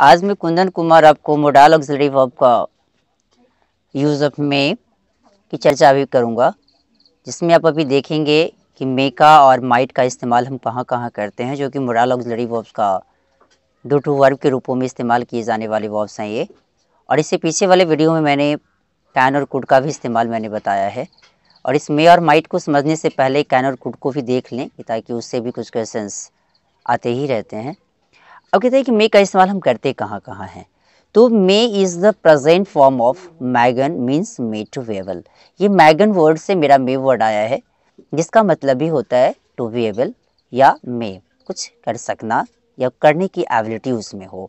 आज मैं कुंदन कुमार आपको मोडाल ऑक्सिलरी वर्ब का यूज़ ऑफ मे की चर्चा भी करूँगा जिसमें आप अभी देखेंगे कि मे का और माइट का इस्तेमाल हम कहाँ कहाँ करते हैं जो कि मोडाल ऑक्सिलरी वर्ब्स का दो टू वर्ब के रूपों में इस्तेमाल किए जाने वाले वर्ब्स हैं ये और इससे पीछे वाले वीडियो में मैंने कैन और कुड का भी इस्तेमाल मैंने बताया है और इस मे और माइट को समझने से पहले कैन और कुड को भी देख लें ताकि उससे भी कुछ क्वेश्चंस आते ही रहते हैं अब कहते हैं कि मे का इस्तेमाल हम करते कहाँ कहाँ हैं तो may is the present form of मैगन मीन्स मे टू वेबल ये मैगन वर्ड से मेरा मे वर्ड आया है जिसका मतलब भी होता है टू वेबल या मे कुछ कर सकना या करने की एबिलिटी उसमें हो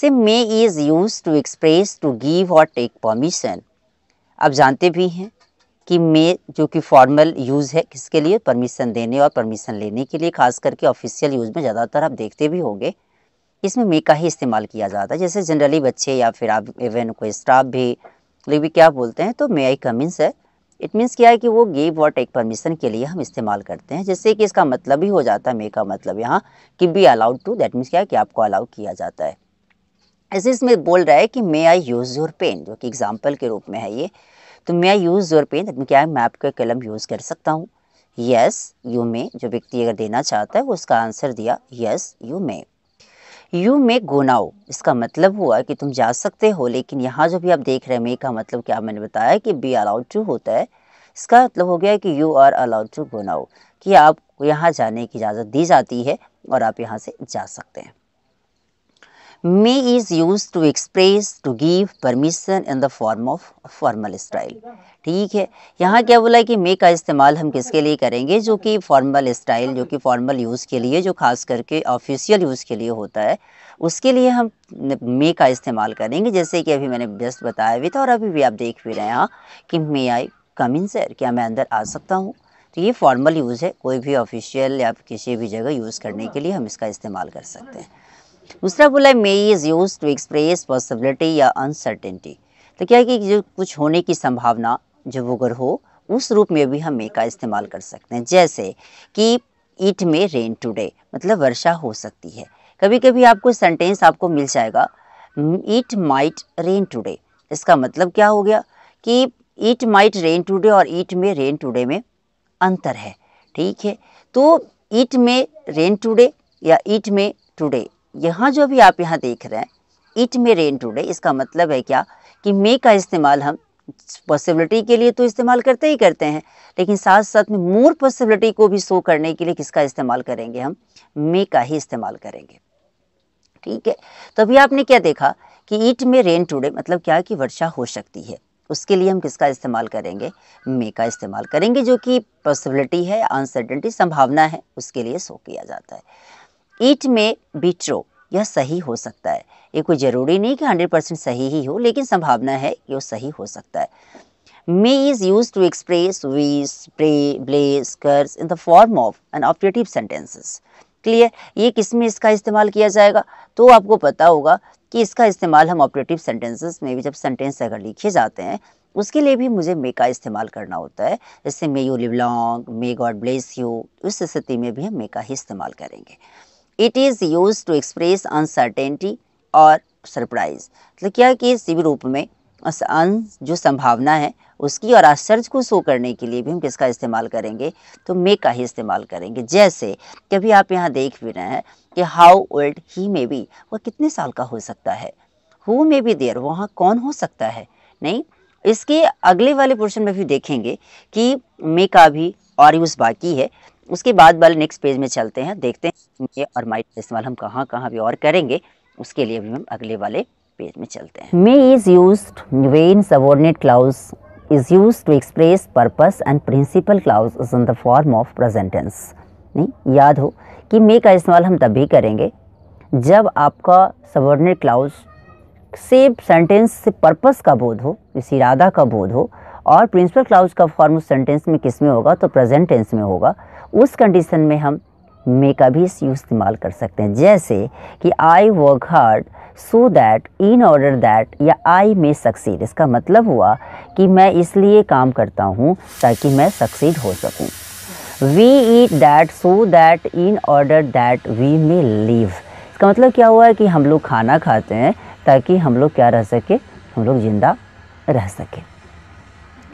से may is use to express to give और टेक परमिशन आप जानते भी हैं कि मे जो कि फॉर्मल यूज़ है किसके लिए परमिशन देने और परमिशन लेने के लिए खास करके ऑफिशियल यूज़ में ज़्यादातर आप देखते भी होंगे इसमें मी का ही इस्तेमाल किया जाता है जैसे जनरली बच्चे या फिर आप इवन कोई स्टाफ भी कोई भी क्या बोलते हैं तो मे आई कमिंस है इट मीन्स क्या है कि वो गिव और टेक परमिशन के लिए हम इस्तेमाल करते हैं जिससे कि इसका मतलब ही हो जाता है मे का मतलब यहाँ कि be allowed to that means क्या है कि आपको अलाउ किया जाता है ऐसे इसमें बोल रहा है कि may I use your pen जो कि एग्जाम्पल के रूप में है ये तो may I use your pen that mean क्या है मैं आपका कलम यूज़ कर सकता हूँ यस यू मे जो व्यक्ति अगर देना चाहता है वो उसका आंसर दिया yes you may you may go now इसका मतलब हुआ कि तुम जा सकते हो लेकिन यहाँ जो भी आप देख रहे हैं मे का मतलब क्या मैंने बताया कि बी अलाउड टू होता है इसका मतलब हो गया कि you are allowed to go now कि आप यहाँ जाने की इजाज़त दी जाती है और आप यहाँ से जा सकते हैं मे is used to express, to give permission in the form of formal style. ठीक है यहाँ क्या बोला है कि मे का इस्तेमाल हम किसके लिए करेंगे जो कि फॉर्मल स्टाइल जो कि फॉर्मल यूज़ के लिए जो खास करके ऑफिशियल यूज़ के लिए होता है उसके लिए हम मे का इस्तेमाल करेंगे जैसे कि अभी मैंने बेस्ट बताया भी था और अभी भी आप देख भी रहे हैं कि मे आई कम इन सर क्या मैं अंदर आ सकता हूँ तो ये फॉर्मल यूज़ है कोई भी ऑफिशियल या किसी भी जगह यूज़ करने के लिए हम इसका इस्तेमाल कर सकते हैं दूसरा बोला है may is use to express possibility या अनसर्टेनिटी तो क्या है कि जो कुछ होने की संभावना जो अगर हो उस रूप में भी हम मे का इस्तेमाल कर सकते हैं जैसे कि इट में रेन टुडे मतलब वर्षा हो सकती है कभी कभी आपको सेंटेंस आपको मिल जाएगा इट माइट रेन टूडे इसका मतलब क्या हो गया कि इट माइट रेन टूडे और इट मे रेन टुडे में अंतर है ठीक है तो इट मे रेन टूडे या इट मे टुडे यहाँ जो भी आप यहाँ देख रहे हैं इट मे रेन टूडे इसका मतलब है क्या कि मे का इस्तेमाल हम पॉसिबिलिटी के लिए तो इस्तेमाल करते ही करते हैं लेकिन साथ साथ में मोर पॉसिबिलिटी को भी शो करने के लिए किसका इस्तेमाल करेंगे हम मे का ही इस्तेमाल करेंगे ठीक है तो अभी आपने क्या देखा कि ईट में रेन टूडे मतलब क्या है कि वर्षा हो सकती है उसके लिए हम किसका इस्तेमाल करेंगे मे का इस्तेमाल करेंगे जो कि पॉसिबिलिटी है अनसर्टेनिटी संभावना है उसके लिए शो किया जाता है ईट बी ट्रो यह सही हो सकता है ये कोई ज़रूरी नहीं कि हंड्रेड परसेंट सही ही हो लेकिन संभावना है कि वो सही हो सकता है may is use to express wish pray bless curse in the form of an operative sentences clear ये किस में इसका इस्तेमाल किया जाएगा तो आपको पता होगा कि इसका इस्तेमाल हम ऑपरेटिव सेंटेंसेस में भी जब सेंटेंस अगर लिखे जाते हैं उसके लिए भी मुझे मे का इस्तेमाल करना होता है जैसे may you live long may God bless you उस स्थिति में भी हम मे का ही इस्तेमाल करेंगे it is use to express uncertainty और सरप्राइज मतलब क्या कि शिव रूप में अन जो संभावना है उसकी और आश्चर्य को शो करने के लिए भी हम किसका इस्तेमाल करेंगे तो मे का ही इस्तेमाल करेंगे जैसे कभी आप यहाँ देख भी रहे हैं कि how old he may be वह कितने साल का हो सकता है हु मे बी देयर वहाँ कौन हो सकता है नहीं इसके अगले वाले पोर्शन में भी देखेंगे कि मे का भी और यूज़ बाकी है उसके बाद वाले नेक्स्ट पेज में चलते हैं देखते हैं ये और माइट का इस्तेमाल हम कहाँ कहाँ भी और करेंगे उसके लिए भी हम अगले वाले पेज में चलते हैं may is use when subordinate clause is use to express purpose and principal clause is in the form of present tense नहीं याद हो कि मे का इस्तेमाल हम तभी करेंगे जब आपका सबॉर्डिनेट क्लाउज से सेंटेंस से पर्पज़ का बोध हो इस इरादा का बोध हो और प्रिंसिपल क्लाउज का फॉर्म उस सेंटेंस में किस में होगा तो प्रेजेंट टेंस में होगा उस कंडीशन में हम मे का भी यूज इस्तेमाल कर सकते हैं जैसे कि I work hard so that in order that या आई मे सक्सीड इसका मतलब हुआ कि मैं इसलिए काम करता हूँ ताकि मैं सक्सीड हो सकूँ we eat that so that in order that we may live इसका मतलब क्या हुआ है कि हम लोग खाना खाते हैं ताकि हम लोग क्या रह सके हम लोग ज़िंदा रह सकें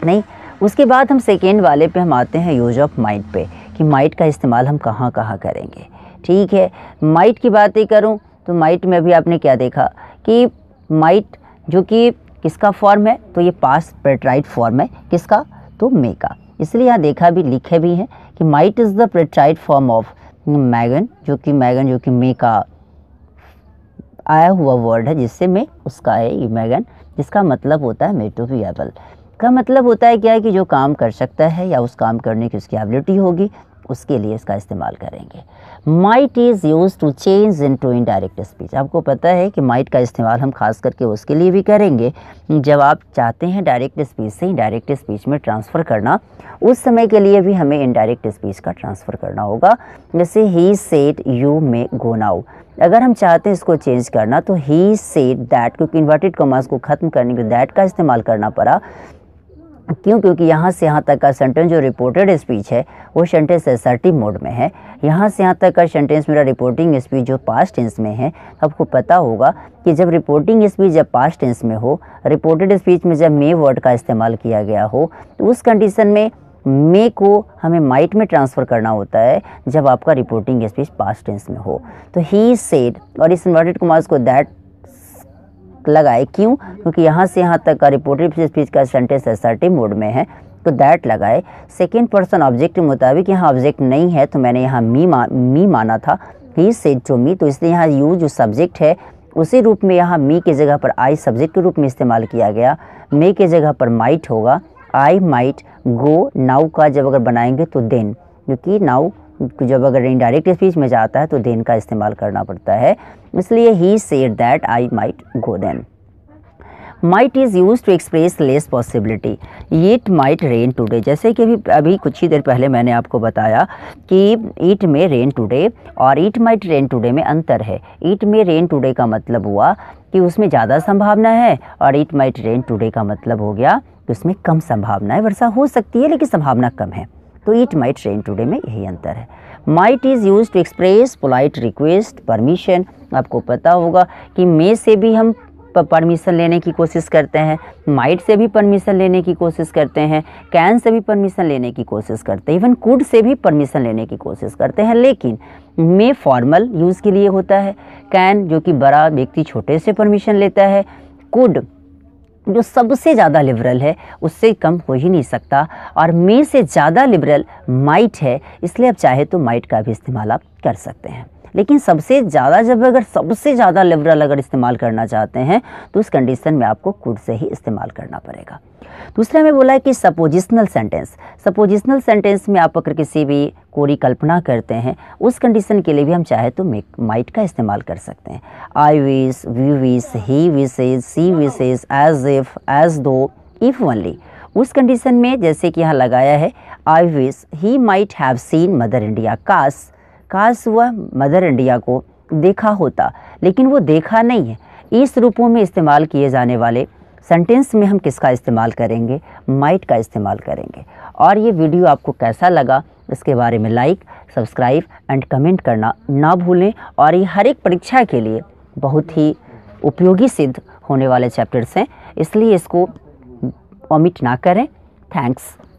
नहीं उसके बाद हम सेकेंड वाले पे हम आते हैं यूज ऑफ माइट पे कि माइट का इस्तेमाल हम कहाँ कहाँ करेंगे ठीक है माइट की बात ही करूँ तो माइट में भी आपने क्या देखा कि माइट जो कि किसका फॉर्म है तो ये पास पेट्राइट फॉर्म है किसका तो मे का इसलिए यहाँ देखा भी लिखे भी हैं कि माइट इज़ द पेट्राइट फॉर्म ऑफ मैगन जो कि मैगन जो कि मे का आया हुआ वर्ड है जिससे मे उसका है ये मैगन जिसका मतलब होता है मेटोविएबल का मतलब होता है क्या है कि जो काम कर सकता है या उस काम करने की उसकी एबिलिटी होगी उसके लिए इसका इस्तेमाल करेंगे might is use to change into indirect speech आपको पता है कि माइट का इस्तेमाल हम खास करके उसके लिए भी करेंगे जब आप चाहते हैं डायरेक्ट स्पीच से इनडायरेक्ट स्पीच में ट्रांसफ़र करना उस समय के लिए भी हमें इनडायरेक्ट स्पीच का ट्रांसफ़र करना होगा जैसे he said you may go now अगर हम चाहते हैं इसको चेंज करना तो ही सेट दैट क्योंकि इन्वर्टेड कॉमर्स को ख़त्म करने के दैट का इस्तेमाल करना पड़ा क्यों क्योंकि यहाँ से यहाँ तक का सेंटेंस जो रिपोर्टेड स्पीच है वो सेंटेंस एसर्टिव मोड में है यहाँ से यहाँ तक का सेंटेंस मेरा रिपोर्टिंग स्पीच जो पास्ट टेंस में है आपको पता होगा कि जब रिपोर्टिंग स्पीच जब पास्ट टेंस में हो रिपोर्टेड स्पीच में जब मे वर्ड का इस्तेमाल किया गया हो तो उस कंडीशन में मे को हमें माइट में ट्रांसफ़र करना होता है जब आपका रिपोर्टिंग स्पीच पास्ट टेंस में हो तो ही सेड और इस इन्वर्टेड कुमार को दैट लगाए क्यों क्योंकि यहाँ से यहाँ तक का रिपोर्टिव स्पीच का सेंटेंस एसर्टिव मोड में है तो दैट लगाए सेकेंड पर्सन ऑब्जेक्ट के मुताबिक यहाँ ऑब्जेक्ट नहीं है तो मैंने यहाँ मी मा मी माना था ही सेड टू मी तो इसलिए यहाँ यू जो सब्जेक्ट है उसी रूप में यहाँ मी के जगह पर आई सब्जेक्ट के रूप में इस्तेमाल किया गया मे के जगह पर माइट होगा आई माइट गो नाउ का जब अगर बनाएंगे तो देन क्योंकि नाउ जब अगर इनडायरेक्ट स्पीच में जाता है तो देन का इस्तेमाल करना पड़ता है इसलिए he said that I might go then might is use to express less possibility it might rain today जैसे कि अभी अभी कुछ ही देर पहले मैंने आपको बताया कि ईट में रेन टूडे और इट माइट रेन टूडे में अंतर है ईट में रेन टूडे का मतलब हुआ कि उसमें ज़्यादा संभावना है और इट माइट रेन टूडे का मतलब हो गया कि उसमें कम संभावना है वर्षा हो सकती है लेकिन संभावना कम है तो ईट माइट रेन टूडे में यही अंतर है might is use to express polite request permission आपको पता होगा कि मे से भी हम परमिशन लेने की कोशिश करते हैं माइट से भी परमिशन लेने की कोशिश करते हैं कैन से भी परमिशन लेने की कोशिश करते हैं इवन कुड से भी परमिशन लेने की कोशिश करते हैं लेकिन मे फॉर्मल यूज़ के लिए होता है कैन जो कि बड़ा व्यक्ति छोटे से परमिशन लेता है कुड जो सबसे ज़्यादा लिबरल है उससे कम हो ही नहीं सकता और मे से ज़्यादा लिबरल माइट है इसलिए आप चाहे तो माइट का भी इस्तेमाल आप कर सकते हैं लेकिन सबसे ज़्यादा जब अगर सबसे ज़्यादा लिबरल अगर इस्तेमाल करना चाहते हैं तो उस कंडीशन में आपको कुड से ही इस्तेमाल करना पड़ेगा दूसरा हमें बोला है कि सपोजिशनल सेंटेंस सपोजिशनल सेंटेंस में आप अगर किसी भी कोरी कल्पना करते हैं उस कंडीशन के लिए भी हम चाहे तो मेक माइट का इस्तेमाल कर सकते हैं आई wish we wish he wishes she wishes as if as though if only उस कंडीशन में जैसे कि यहाँ लगाया है I wish he might have seen Mother India कास्ट काश वह मदर इंडिया को देखा होता लेकिन वो देखा नहीं है इस रूपों में इस्तेमाल किए जाने वाले सेंटेंस में हम किसका इस्तेमाल करेंगे माइट का इस्तेमाल करेंगे और ये वीडियो आपको कैसा लगा इसके बारे में लाइक सब्सक्राइब एंड कमेंट करना ना भूलें और ये हर एक परीक्षा के लिए बहुत ही उपयोगी सिद्ध होने वाले चैप्टर्स हैं इसलिए इसको ओमिट ना करें थैंक्स